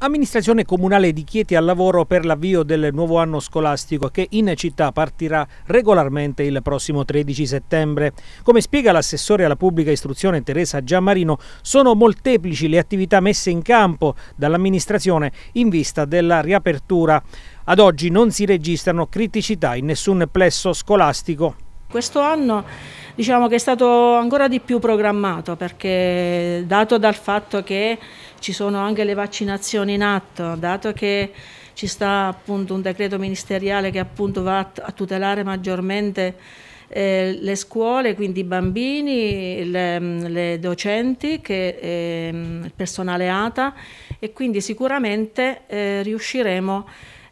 Amministrazione Comunale di Chieti al lavoro per l'avvio del nuovo anno scolastico che in città partirà regolarmente il prossimo 13 settembre. Come spiega l'assessore alla pubblica istruzione Teresa Giammarino, sono molteplici le attività messe in campo dall'amministrazione in vista della riapertura. Ad oggi non si registrano criticità in nessun plesso scolastico. Questo anno diciamo che è stato ancora di più programmato perché dato dal fatto che ci sono anche le vaccinazioni in atto, dato che ci sta appunto un decreto ministeriale che appunto va a tutelare maggiormente eh, le scuole, quindi i bambini, le, le docenti, che, eh, il personale ATA e quindi sicuramente eh, riusciremo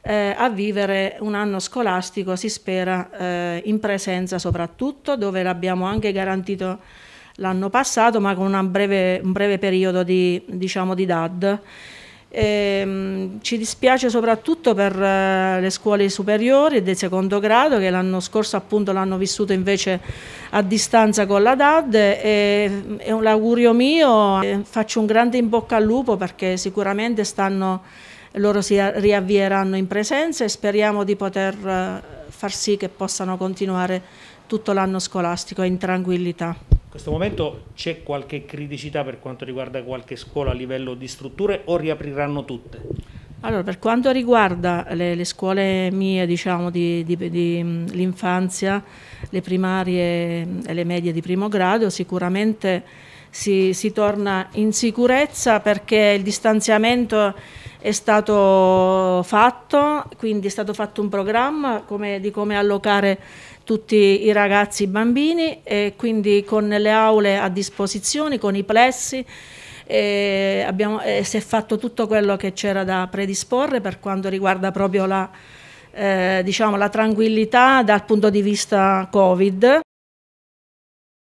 eh, a vivere un anno scolastico, si spera, eh, in presenza soprattutto, dove l'abbiamo anche garantito l'anno passato, ma con breve, un breve periodo di, diciamo, di DAD. E, ehm, ci dispiace soprattutto per eh, le scuole superiori e del secondo grado che l'anno scorso appunto l'hanno vissuto invece a distanza con la DAD e, un l'augurio mio, eh, faccio un grande in bocca al lupo perché sicuramente stanno loro si riavvieranno in presenza e speriamo di poter eh, far sì che possano continuare tutto l'anno scolastico in tranquillità. In questo momento c'è qualche criticità per quanto riguarda qualche scuola a livello di strutture o riapriranno tutte? Allora, per quanto riguarda le, le scuole mie, diciamo, di, di, di mm, l'infanzia, le primarie e le medie di primo grado, sicuramente si, si torna in sicurezza perché il distanziamento è stato fatto, quindi è stato fatto un programma come, di come allocare tutti i ragazzi e i bambini e quindi con le aule a disposizione, con i plessi, e abbiamo, e si è fatto tutto quello che c'era da predisporre per quanto riguarda proprio la, eh, diciamo, la tranquillità dal punto di vista Covid.